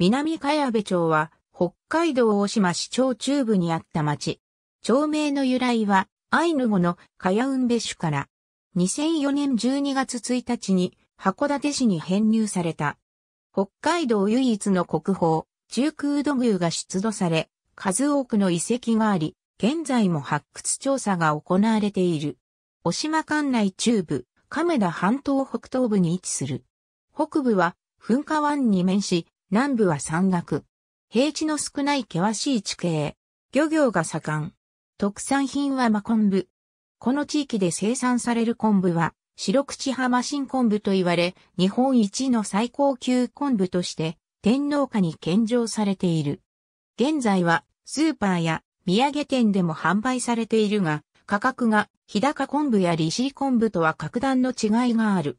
南茅部町は、北海道大島市町中部にあった町。町名の由来は、アイヌ語のカヤウンベシュから、2004年12月1日に函館市に編入された。北海道唯一の国宝、中空土偶が出土され、数多くの遺跡があり、現在も発掘調査が行われている。大島管内中部、亀田半島北東部に位置する。北部は、噴火湾に面し、南部は山岳。平地の少ない険しい地形。漁業が盛ん。特産品は真昆布。この地域で生産される昆布は、白口浜新昆布と言われ、日本一の最高級昆布として、天皇家に献上されている。現在は、スーパーや土産店でも販売されているが、価格が日高昆布や利尻昆布とは格段の違いがある。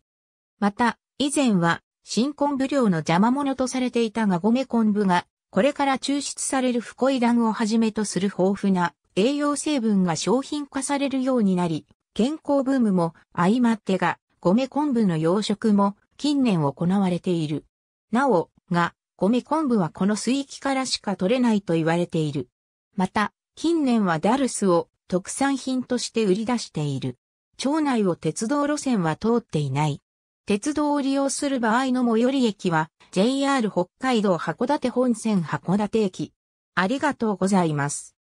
また、以前は新昆布漁の邪魔者とされていたが米昆布が、これから抽出されるフコイダンをはじめとする豊富な栄養成分が商品化されるようになり、健康ブームも相まってが、米昆布の養殖も近年行われている。なお、が、米昆布はこの水域からしか取れないと言われている。また、近年はダルスを特産品として売り出している。町内を鉄道路線は通っていない。鉄道を利用する場合の最寄り駅は JR 北海道函館本線函館駅。ありがとうございます。